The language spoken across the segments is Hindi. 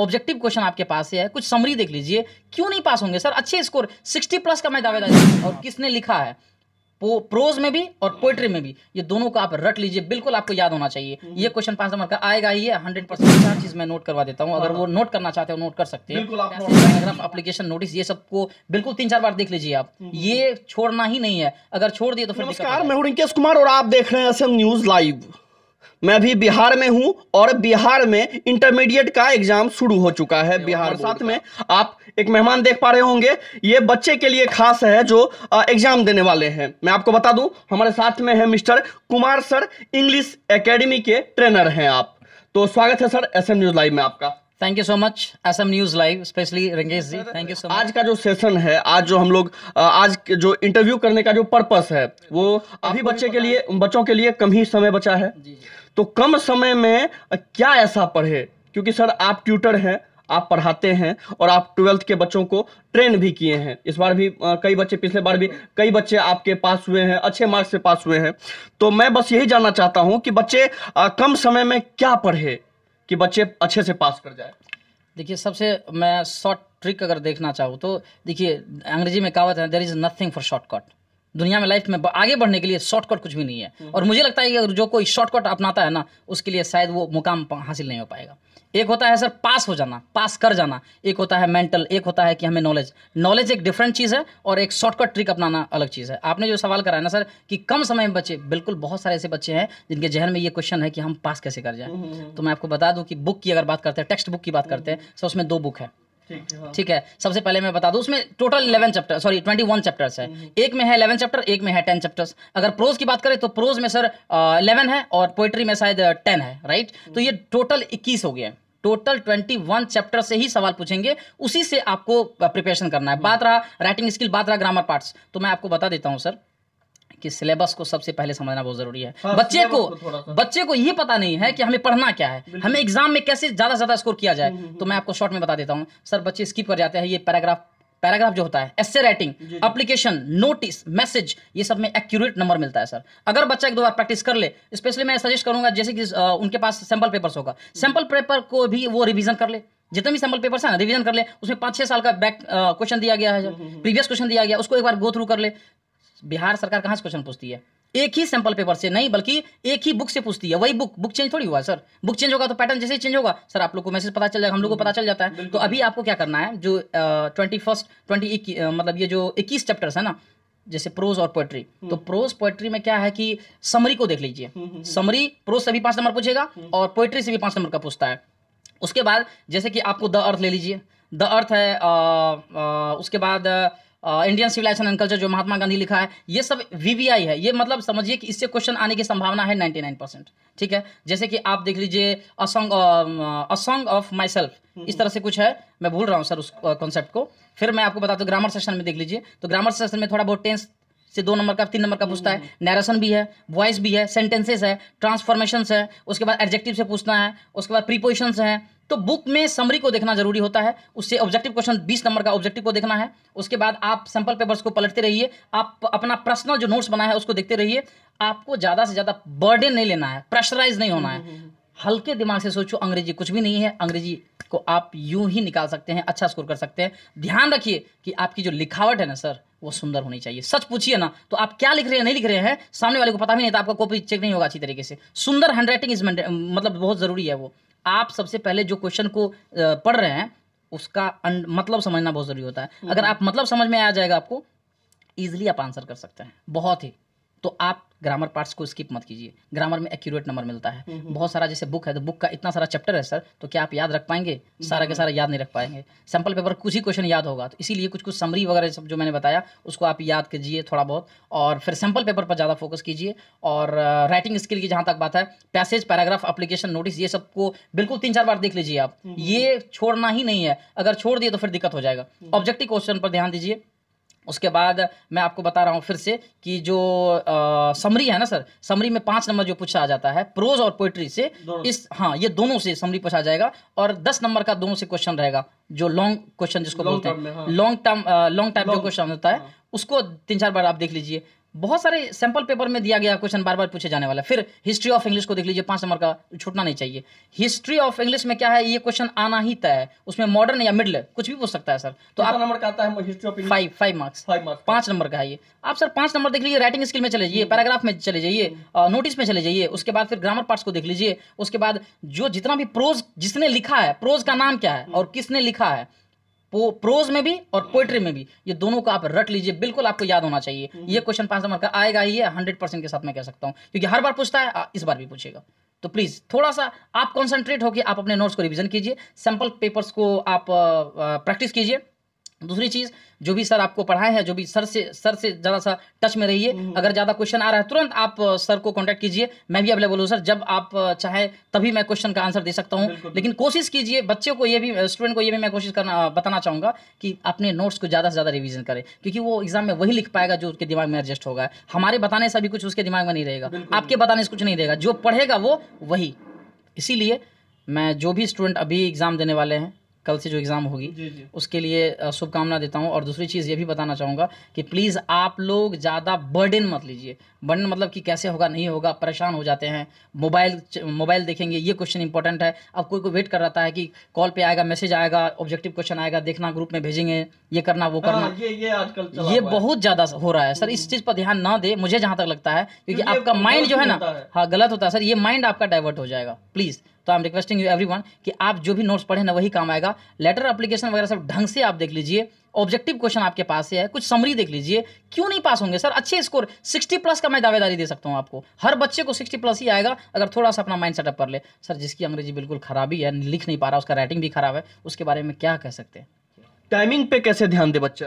ऑब्जेक्टिव क्वेश्चन आपके पास है कुछ समरी देख लीजिए क्यों नहीं पास होंगे सर अच्छे स्कोर सिक्सटी प्लस का मैं दावेदार और किसने लिखा है प्रोज में भी और पोइट्री में भी ये दोनों को आप रट लीजिए बिल्कुल आपको याद होना चाहिए हम्म। ये क्वेश्चन पांच नंबर का आएगा ही है हंड्रेड परसेंट हर चीज मैं नोट करवा देता हूँ अगर हाँ। वो नोट करना चाहते हो नोट कर सकते हैं नोटिस ये सबको बिल्कुल तीन चार बार देख लीजिए आप हम्म। ये छोड़ना ही नहीं है अगर छोड़ दिए तो फिर नमस्कार मैं कुमार और आप देख रहे हैं न्यूज लाइव मैं अभी बिहार में हूँ और बिहार में इंटरमीडिएट का एग्जाम शुरू हो चुका है बिहार साथ अच्छा। में आप एक मेहमान देख पा रहे होंगे ये बच्चे के लिए खास है जो एग्जाम देने वाले हैं मैं आपको बता दूं हमारे साथ में है mister Kumar sir English academy के ट्रेनर हैं आप तो स्वागत है sir S M news live में आपका thank you so much S M news live specially Rangesh ji thank you so much आज का जो सेशन है आज जो हम लोग आज जो इंटरव्यू करने का जो पर्पस है वो अभी बच्चे के लिए बच्चों के लिए कम ही समय बचा है तो कम समय में क्या ऐसा पढ़े क्योंकि सर आप ट्यूटर हैं आप पढ़ाते हैं और आप ट्वेल्थ के बच्चों को ट्रेन भी किए हैं इस बार भी आ, कई बच्चे पिछले बार भी कई बच्चे आपके पास हुए हैं अच्छे मार्क्स से पास हुए हैं तो मैं बस यही जानना चाहता हूँ कि बच्चे आ, कम समय में क्या पढ़े कि बच्चे अच्छे से पास कर जाए देखिए सबसे मैं शॉर्ट ट्रिक अगर देखना चाहूँ तो देखिए अंग्रेजी में कहावत है there is nothing for shortcut दुनिया में लाइफ में आगे बढ़ने के लिए शॉर्टकट कुछ भी नहीं है हम्म। और मुझे लगता है कि जो कोई शॉर्टकट अपनाता है ना उसके लिए शायद वो मुकाम हासिल नहीं हो पाएगा एक होता है सर पास हो जाना पास कर जाना एक होता है मेंटल एक होता है कि हमें नॉलेज नॉलेज एक डिफरेंट चीज़ है और एक शॉर्टकट ट्रिक अपनाना अलग चीज़ है आपने जो सवाल कराया ना सर कि कम समय में बच्चे बिल्कुल बहुत सारे ऐसे बच्चे हैं जिनके जहन में ये क्वेश्चन है कि हम पास कैसे कर जाए हम्म, हम्म, तो मैं आपको बता दूं कि बुक की अगर बात करते हैं टेक्स्ट बुक की बात करते हैं सर उसमें दो बुक है हाँ। ठीक है सबसे पहले मैं बता दूं उसमें total eleven chapter sorry twenty one chapters है हम्म, हम्म। एक में है इलेवन चैप्टर एक में है टेन चैप्टर्स अगर प्रोज की बात करें तो प्रोज में सर इलेवन है और पोइट्री में शायद टेन है राइट हम्म। तो ये टोटल इक्कीस हो गया टोटल ट्वेंटी वन चैप्टर से ही सवाल पूछेंगे उसी से आपको प्रिपरेशन करना है बात रहा राइटिंग स्किल बात रहा ग्रामर पार्ट्स तो मैं आपको बता देता हूँ सर कि सिलेबस को सबसे पहले समझना बहुत जरूरी है हाँ, बच्चे को, को बच्चे को ये पता नहीं है कि हमें पढ़ना क्या है हमें एग्जाम में कैसे ज्यादा ज्यादा स्कोर किया जाए हम्म, हम्म, तो मैं हम्म। आपको शॉर्ट में बता देता हूँ सर बच्चे स्किप कर जाते हैं ये पैराग्राफ पैराग्राफ जो होता है essay writing application notice message ये सब में एक्यूरेट नंबर मिलता है सर अगर बच्चा एक दो बार प्रैक्टिस कर ले स्पेशली मैं सजेस्ट करूंगा जैसे कि उनके पास सैंपल पेपर्स होगा सैंपल पेपर को भी वो रिवीजन कर ले जितने भी सैंपल पेपर्स है ना रिवीजन कर ले उसमें पांच छह साल का बैक क्वेश्चन दिया गया है प्रीवियस क्वेश्चन दिया गया उसको एक बार गो थ्रू कर ले बिहार सरकार कहाँ से क्वेश्चन पूछती है एक ही सैंपल पेपर से नहीं बल्कि एक ही बुक से पूछती है वही बुक बुक चेंज थोड़ी हुआ सर बुक चेंज होगा तो पैटर्न जैसे ही चेंज होगा सर आप लोग को मैसेज पता चल जाएगा हम लोग को पता चल जाता है तो अभी आपको क्या करना है जो ट्वेंटी फर्स्ट ट्वेंटी मतलब ये जो इक्कीस चैप्टर्स है ना जैसे प्रोज और पोएट्री हम्म। तो प्रोज पोएट्री में क्या है कि समरी को देख लीजिए हम्म, हम्म, समरी प्रोज से भी पांच नंबर पूछेगा और पोएट्री से भी पांच नंबर का पूछता है उसके बाद जैसे कि आपको द अर्थ ले लीजिए द अर्थ है आ, आ, उसके बाद इंडियन सिविलाइजेशन एंड कल्चर जो महात्मा गांधी लिखा है ये सब वीवीआई है ये मतलब समझिए कि इससे क्वेश्चन आने की संभावना है 99 परसेंट ठीक है जैसे कि आप देख लीजिए a song a song a song of माई सेल्फ इस तरह से कुछ है मैं भूल रहा हूँ सर उस कॉन्सेप्ट को फिर मैं आपको बताता हूँ ग्रामर सेशन में देख लीजिए तो ग्रामर सेशन में थोड़ा बहुत टेंस से दो नंबर का तीन नंबर का पूछता है नैरेशन हम्म। भी है वॉइस भी है सेंटेंसेस है ट्रांसफॉर्मेशन है उसके बाद एडजेक्टिव से पूछना है उसके बाद प्रीपोजिशंस है तो बुक में समरी को देखना जरूरी होता है उससे ऑब्जेक्टिव क्वेश्चन 20 नंबर का ऑब्जेक्टिव को देखना है उसके बाद आप सैंपल पेपर्स को पलटते रहिए आप अपना पर्सनल जो नोट्स बनाया है उसको देखते रहिए आपको ज़्यादा से ज़्यादा बर्डन नहीं लेना है प्रेशराइज नहीं होना है हल्के दिमाग से सोचो अंग्रेजी कुछ भी नहीं है अंग्रेजी को आप यूं ही निकाल सकते हैं अच्छा स्कोर कर सकते हैं ध्यान रखिए कि आपकी जो लिखावट है ना सर वो सुंदर होनी चाहिए सच पूछिए ना तो आप क्या लिख रहे हैं नहीं लिख रहे हैं सामने वाले को पता भी नहीं था तो आपका कॉपी चेक नहीं होगा अच्छी तरीके से सुंदर हैंड राइटिंग इज मतलब बहुत ज़रूरी है वो आप सबसे पहले जो क्वेश्चन को पढ़ रहे हैं उसका मतलब समझना बहुत जरूरी होता है अगर हम्म। आप मतलब समझ में आ जाएगा आपको ईजिली आप आंसर कर सकते हैं बहुत ही तो आप ग्रामर पार्ट्स को स्किप मत कीजिए ग्रामर में एक्यूरेट नंबर मिलता है हम्म, हम्म। बहुत सारा जैसे बुक है तो बुक का इतना सारा चैप्टर है सर तो क्या आप याद रख पाएंगे सारा के हम्म। सारा याद नहीं रख पाएंगे सैम्पल पेपर कुछ ही क्वेश्चन याद होगा तो इसीलिए कुछ कुछ समरी वगैरह सब जो मैंने बताया उसको आप याद कीजिए थोड़ा बहुत और फिर सैम्पल पेपर पर ज़्यादा फोकस कीजिए और राइटिंग स्किल की जहाँ तक बात है पैसेज पैराग्राफ अप्लीकेशन नोटिस ये सबको बिल्कुल तीन चार बार देख लीजिए आप ये छोड़ना ही नहीं है अगर छोड़ दिए तो फिर दिक्कत हो जाएगा ऑब्जेक्टिव क्वेश्चन पर ध्यान दीजिए उसके बाद मैं आपको बता रहा हूँ फिर से कि जो आ, समरी है ना सर समरी में पांच नंबर जो पूछा जाता है प्रोज और पोइट्री से इस हाँ ये दोनों से समरी पूछा जाएगा और दस नंबर का दोनों से क्वेश्चन रहेगा जो लॉन्ग क्वेश्चन जिसको बोलते हैं हाँ। लॉन्ग टर्म लॉन्ग टाइम जो क्वेश्चन होता है हाँ। उसको तीन चार बार आप देख लीजिए बहुत सारे सैंपल पेपर में दिया गया क्वेश्चन बार बार पूछे जाने वाला फिर हिस्ट्री ऑफ इंग्लिश को देख लीजिए पांच नंबर का छूटना नहीं चाहिए हिस्ट्री ऑफ इंग्लिश में क्या है ये क्वेश्चन आना ही तय है उसमें मॉडर्न या मिडल कुछ भी पूछ सकता है सर तो आप नंबर का आता है history of five five marks number का है ये आप सर पांच नंबर देख लीजिए राइटिंग स्किल में चले जाइए पैराग्राफ में चले जाइए नोटिस में चले जाइए उसके बाद फिर ग्रामर पार्ट्स को देख लीजिए उसके बाद जो जितना भी प्रोज जिसने लिखा है प्रोज का नाम क्या है और किसने लिखा है प्रोज में भी और पोइट्री में भी ये दोनों को आप रट लीजिए बिल्कुल आपको याद होना चाहिए हम्म। ये क्वेश्चन पांच नंबर का आएगा ही है हंड्रेड परसेंट के साथ मैं कह सकता हूँ क्योंकि हर बार पूछता है इस बार भी पूछेगा तो प्लीज़ थोड़ा सा आप कॉन्सेंट्रेट होकर आप अपने नोट्स को रिविजन कीजिए सैंपल पेपर्स को आप प्रैक्टिस कीजिए दूसरी चीज जो भी सर आपको पढ़ाए हैं जो भी सर से सर से ज़्यादा सा टच में रहिए हम्म। अगर ज़्यादा क्वेश्चन आ रहा है तुरंत आप सर को कांटेक्ट कीजिए मैं भी अवेलेबल हूँ सर जब आप चाहे तभी मैं क्वेश्चन का आंसर दे सकता हूँ लेकिन कोशिश कीजिए बच्चे को ये भी स्टूडेंट को ये भी मैं कोशिश करना बताना चाहूँगा कि अपने नोट्स को ज़्यादा से ज़्यादा रिविजन करें क्योंकि वो एग्जाम में वही लिख पाएगा जो उसके दिमाग में एडजस्ट होगा हमारे बताने से भी कुछ उसके दिमाग में नहीं रहेगा आपके बताने से कुछ नहीं रहेगा जो पढ़ेगा वो वही इसीलिए मैं जो भी स्टूडेंट अभी एग्ज़ाम देने वाले हैं कल से जो एग्ज़ाम होगी उसके लिए शुभकामना देता हूँ और दूसरी चीज़ ये भी बताना चाहूँगा कि प्लीज़ आप लोग ज़्यादा बर्डन मत लीजिए बर्डन मतलब कि कैसे होगा नहीं होगा परेशान हो जाते हैं मोबाइल मोबाइल देखेंगे ये क्वेश्चन इंपॉर्टेंट है अब कोई कोई वेट कर रहा है कि कॉल पर आएगा मैसेज आएगा ऑब्जेक्टिव क्वेश्चन आएगा देखना ग्रुप में भेजेंगे ये करना वो हाँ, करना ये ये आजकल ये बहुत ज़्यादा हो रहा है सर इस चीज़ पर ध्यान ना दे मुझे जहाँ तक लगता है क्योंकि आपका माइंड जो है ना हाँ गलत होता है सर ये माइंड आपका डाइवर्ट हो जाएगा प्लीज़ तो I am requesting you every कि आप जो भी नोट्स पढ़े ना वही काम आएगा लेटर अप्लीकेशन वगैरह सब ढंग से आप देख लीजिए ऑब्जेक्टिव क्वेश्चन आपके पास है कुछ समरी देख लीजिए क्यों नहीं पास होंगे सर अच्छे स्कोर 60 प्लस का मैं दावेदारी दे सकता हूं आपको हर बच्चे को 60 प्लस ही आएगा अगर थोड़ा सा अपना माइंड सेटअप कर ले सर जिसकी अंग्रेजी बिल्कुल खराबी है लिख नहीं पा रहा उसका राइटिंग भी खराब है उसके बारे में क्या कह सकते हैं टाइमिंग पे कैसे ध्यान दे बच्चा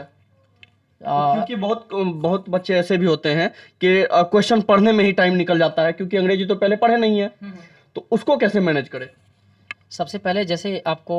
क्योंकि बहुत बहुत बच्चे ऐसे भी होते हैं कि क्वेश्चन पढ़ने में ही टाइम निकल जाता है क्योंकि अंग्रेजी तो पहले पढ़े नहीं है हम्म, हम्म। तो उसको कैसे मैनेज करें सबसे पहले जैसे आपको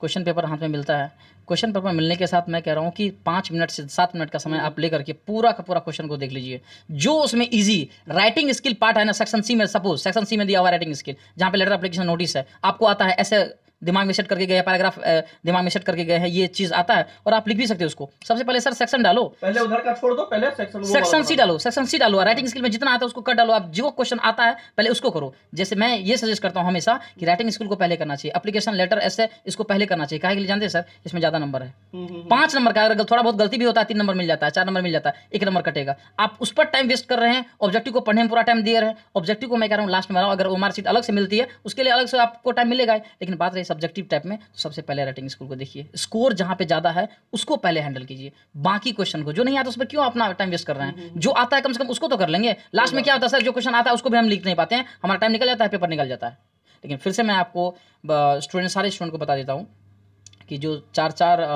क्वेश्चन पेपर हाथ में मिलता है क्वेश्चन पेपर मिलने के साथ मैं कह रहा हूँ कि पाँच मिनट से सात मिनट का समय आप हम्म। लेकर के पूरा का पूरा क्वेश्चन को देख लीजिए जो उसमें इजी राइटिंग स्किल पार्ट है ना सेक्शन सी में सपोज सेक्शन सी में दिया हुआ राइटिंग स्किल जहाँ पे लेटर एप्लीकेशन नोटिस है आपको आता है ऐसे दिमाग में सेट करके गया पैराग्राफ दिमाग में सेट करके गए हैं ये चीज आता है और आप लिख भी सकते हो उसको सबसे पहले सर सेक्शन डालो पहले उधर का छोड़ दो पहले सेक्शन सेक्शन सी डालो सेक्शन सी डालो राइटिंग स्किल में जितना आता है उसको कर डालो आप जो क्वेश्चन आता है पहले उसको करो जैसे मैं ये सजेस्ट करता हूँ हमेशा कि राइटिंग स्किल को पहले करना चाहिए अपलीकेशन लेटर ऐसे इसको पहले करना चाहिए कहा जानते हैं सर इसमें ज्यादा नंबर है हम्म, हम्म, हम्म। पांच नंबर का अगर थोड़ा बहुत गलती भी होता है तीन नंबर मिल जाता है चार नंबर मिल जाता है एक नंबर कटेगा आप उस पर टाइम वेस्ट कर रहे हैं ऑब्जेक्टिव को पढ़ने में पूरा टाइम दे रहे हैं ऑब्जेक्टिव को मैं कह रहा हूँ लास्ट में अगर वो मार्कशीट अलग से मिलती है उसके लिए अलग से आपको टाइम मिलेगा लेकिन बात रही सब्जेक्टिव टाइप में तो सबसे पहले राइटिंग स्कूल को देखिए स्कोर जहां पे ज़्यादा है उसको पहले हैंडल कीजिए बाकी क्वेश्चन को जो नहीं आता उस पर क्यों अपना टाइम वेस्ट कर रहे हैं हम्म। जो आता है कम से कम उसको तो कर लेंगे लास्ट में क्या होता है सर जो क्वेश्चन आता है उसको भी हम लिख नहीं पाते हैं हमारा टाइम निकल जाता है पेपर निकल जाता है लेकिन फिर से मैं आपको स्टूडेंट सारे स्टूडेंट को बता देता हूँ कि जो चार चार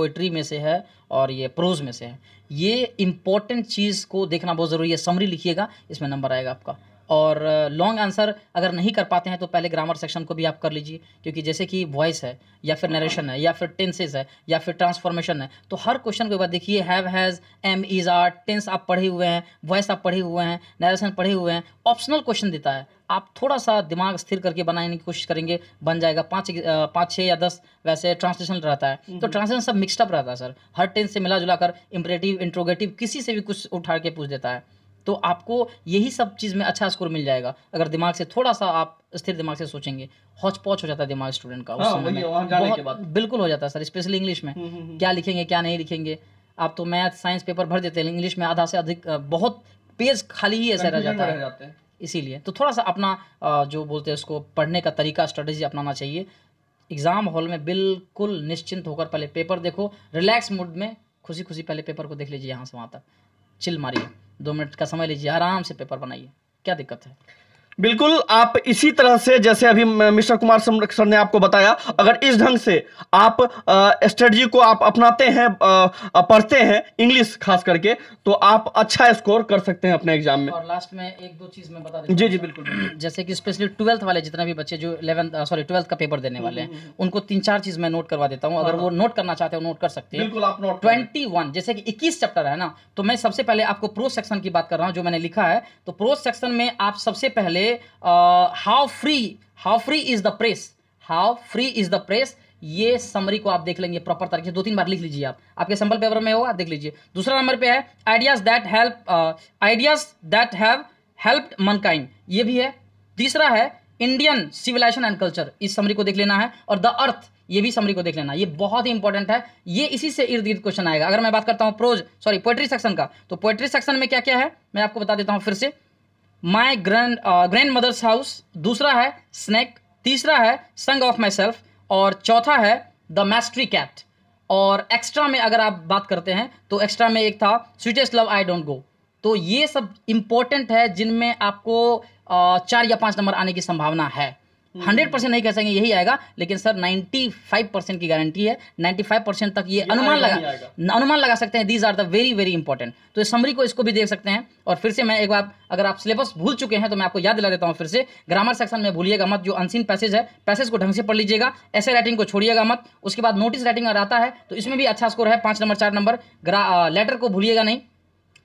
पोइट्री में से है और ये प्रोज में से है ये इंपॉर्टेंट चीज़ को देखना बहुत ज़रूरी है समरी लिखिएगा इसमें नंबर आएगा आपका और लॉन्ग आंसर अगर नहीं कर पाते हैं तो पहले ग्रामर सेक्शन को भी आप कर लीजिए क्योंकि जैसे कि वॉइस है या फिर नरेशन है या फिर टेंसेज है या फिर ट्रांसफॉर्मेशन है तो हर क्वेश्चन के बाद देखिए have has am is are tense आप पढ़े हुए हैं वॉइस आप पढ़े हुए हैं नरेशन पढ़े हुए हैं ऑप्शनल क्वेश्चन देता है आप थोड़ा सा दिमाग स्थिर करके बनाने की कोशिश करेंगे बन जाएगा पाँच पाँच छः या दस वैसे ट्रांसलेशन रहता है हम्म। तो ट्रांसलेशन सब मिक्सडअप रहता है सर हर टेंस से मिला जुला कर इम्परेटिव इंट्रोगेटिव किसी से भी कुछ उठा के पूछ देता है तो आपको यही सब चीज़ में अच्छा स्कोर मिल जाएगा अगर दिमाग से थोड़ा सा आप स्थिर दिमाग से सोचेंगे हौच पौच हो जाता है दिमाग स्टूडेंट का उस हाँ, समय में बिल्कुल हो जाता है सर स्पेशली इंग्लिश में हम्म, हम्म, हम्म। क्या लिखेंगे क्या नहीं लिखेंगे आप तो मैथ साइंस पेपर भर देते हैं इंग्लिश में आधा से अधिक बहुत पेज खाली ही ऐसा रह जाता है इसीलिए तो थोड़ा सा अपना जो बोलते हैं उसको पढ़ने का तरीका स्ट्रेटेजी अपनाना चाहिए एग्ज़ाम हॉल में बिल्कुल निश्चिंत होकर पहले पेपर देखो रिलैक्स मूड में खुशी खुशी पहले पेपर को देख लीजिए यहाँ से वहाँ तक चिल मारिए दो मिनट का समय लीजिए आराम से पेपर बनाइए क्या दिक्कत है बिल्कुल आप इसी तरह से जैसे अभी मिस्टर कुमार सर ने आपको बताया अगर इस ढंग से आप स्ट्रेटजी को आप अपनाते हैं आ, पढ़ते हैं इंग्लिश खास करके तो आप अच्छा स्कोर कर सकते हैं अपने एग्जाम में और लास्ट में एक दो चीज़ में बता दें जी जी बिल्कुल जैसे कि स्पेशली ट्वेल्थ वाले जितने भी बच्चे जो इलेवंथ सॉरी ट्वेल्थ का पेपर देने हम्म, वाले हैं हम्म, हम्म। उनको तीन चार चीज़ मैं नोट करवा देता हूँ अगर हाँ, वो नोट हाँ। करना चाहते हैं नोट कर सकते हैं ट्वेंटी जैसे कि इक्कीस चैप्टर है ना तो मैं सबसे पहले आपको प्रो सेक्शन की बात कर रहा हूँ जो मैंने लिखा है तो प्रो सेक्शन में आप सबसे पहले how free how free is the press how free is the press ये समरी को आप देख लेंगे प्रॉपर तरीके से दो तीन बार लिख लीजिए आप आपके सैंपल पेपर में होगा देख लीजिए दूसरा नंबर पे है ideas that help ideas that have helped mankind ये भी है तीसरा है इंडियन सिविलाइजेशन एंड कल्चर इस समरी को देख लेना है और द अर्थ ये भी समरी को देख लेना ये बहुत ही इंपॉर्टेंट है ये इसी से इर्द गिर्द क्वेश्चन आएगा अगर मैं बात करता हूँ प्रोज सॉरी पोएट्री सेक्शन का तो पोएट्री सेक्शन में क्या क्या है मैं आपको बता देता हूँ फिर से my grand grandmother's house दूसरा है स्नैक तीसरा है संग ऑफ माई सेल्फ और चौथा है द मैस्ट्री कैट और एक्स्ट्रा में अगर आप बात करते हैं तो एक्स्ट्रा में एक था sweetest love I don't go तो ये सब इम्पोर्टेंट है जिनमें आपको uh, चार या पांच नंबर आने की संभावना है हम्म। हंड्रेड परसेंट नहीं कह सकेंगे यही आएगा लेकिन सर नाइन्टी फाइव परसेंट की गारंटी है नाइन्टी फाइव परसेंट तक ये, ये अनुमान लगा अनुमान लगा सकते हैं these are the very very important तो इस समरी को इसको भी देख सकते हैं और फिर से मैं एक बार अगर आप सिलेबस भूल चुके हैं तो मैं आपको याद दिला देता हूँ फिर से ग्रामर सेक्शन में भूलिएगा मत जो अनसिन पैसेज है पैसेज को ढंग से पढ़ लीजिएगा ऐसे राइटिंग को छोड़िएगा मत उसके बाद नोटिस राइटिंग अगर आता है तो इसमें भी अच्छा स्कोर है पाँच नंबर चार नंबर लेटर को भूलिएगा नहीं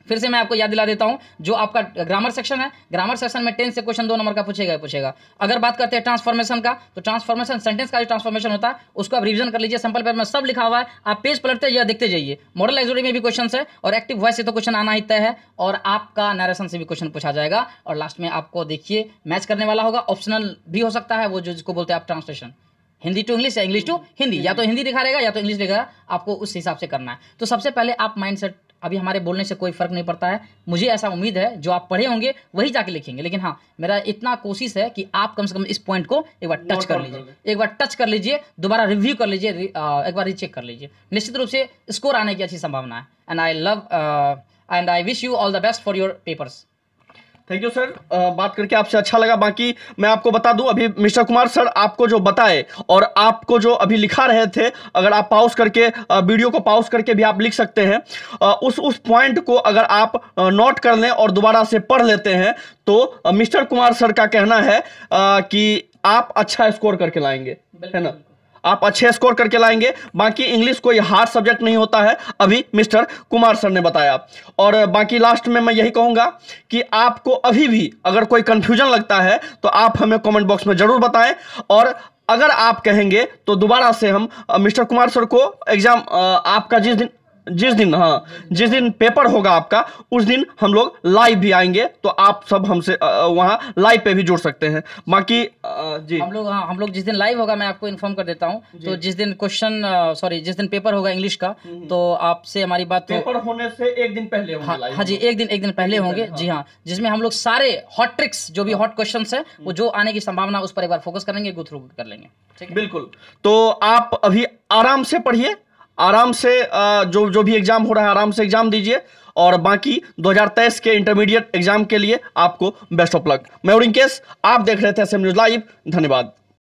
फिर से मैं आपको याद दिला देता हूं जो आपका ग्रामर सेक्शन है ग्रामर सेक्शन में टेंथ से क्वेश्चन दो नंबर का पूछेगा पूछेगा अगर बात करते हैं ट्रांसफॉर्मेशन का तो ट्रांसफॉर्मेशन सेंटेंस का जो ट्रांसफॉर्मेशन होता है उसको आप रिविजन कर लीजिए सिंपल पेपर में सब लिखा हुआ है आप पेज पलटते या देखते जाइए मॉडल एक्जोरी में भी क्वेश्चन है और एक्टिव वॉइस से तो क्वेश्चन आना ही तय है और आपका नरेशन से भी क्वेश्चन पूछा जाएगा और लास्ट में आपको देखिए मैच करने वाला होगा ऑप्शनल भी हो सकता है वो जो जिसको बोलते हैं आप ट्रांसलेशन हिंदी टू इंग्लिश या इंग्लिश टू हिंदी या तो हिंदी दिखा तो रहेगा या तो इंग्लिश दिखेगा आपको उस हिसाब से करना है तो सबसे पहले आप सेट अभी हमारे बोलने से कोई फ़र्क नहीं पड़ता है मुझे ऐसा उम्मीद है जो आप पढ़े होंगे वही जाके लिखेंगे लेकिन हाँ मेरा इतना कोशिश है कि आप कम से कम इस पॉइंट को एक बार टच कर लीजिए एक बार टच कर लीजिए दोबारा रिव्यू कर लीजिए एक बार रिचेक कर लीजिए निश्चित रूप से स्कोर आने की अच्छी संभावना है and I love and I wish you all the best for your papers thank you sir बात करके आपसे अच्छा लगा बाकी मैं आपको बता दूं अभी मिस्टर कुमार सर आपको जो बताए और आपको जो अभी लिखा रहे थे अगर आप पाउस करके वीडियो को पाउस करके भी आप लिख सकते हैं उस उस पॉइंट को अगर आप नोट कर लें और दोबारा से पढ़ लेते हैं तो मिस्टर कुमार सर का कहना है कि आप अच्छा स्कोर करके लाएंगे है ना आप अच्छे स्कोर करके लाएंगे बाकी इंग्लिश कोई हार्ड सब्जेक्ट नहीं होता है अभी मिस्टर कुमार सर ने बताया और बाकी लास्ट में मैं यही कहूँगा कि आपको अभी भी अगर कोई कन्फ्यूजन लगता है तो आप हमें कमेंट बॉक्स में ज़रूर बताएं और अगर आप कहेंगे तो दोबारा से हम मिस्टर कुमार सर को एग्ज़ाम आपका जिस दिन जिस दिन हाँ जिस दिन पेपर होगा आपका उस दिन हम लोग लाइव भी आएंगे तो आप सब हमसे वहाँ लाइव पे भी जुड़ सकते हैं बाकी जी हम लोग हाँ हम लोग जिस दिन लाइव होगा मैं आपको इन्फॉर्म कर देता हूँ तो जिस दिन क्वेश्चन सॉरी जिस दिन पेपर होगा इंग्लिश का हम्म, हम्म। तो आपसे हमारी बात पेपर तो- होने से एक दिन पहले हाँ, हाँ जी एक दिन एक दिन पहले होंगे जी हाँ।, हाँ जिसमें हम लोग सारे हॉट ट्रिक्स जो भी हॉट क्वेश्चन है वो हम्म। जो आने की संभावना उस पर एक बार फोकस करेंगे गो थ्रू कर लेंगे बिल्कुल तो आप अभी आराम से पढ़िए आराम से जो जो भी एग्ज़ाम हो रहा है आराम से एग्ज़ाम दीजिए और बाकी 2023 के इंटरमीडिएट एग्ज़ाम के लिए आपको बेस्ट ऑफ लक मैं और इनकेस आप देख रहे थे एस न्यूज़ लाइव धन्यवाद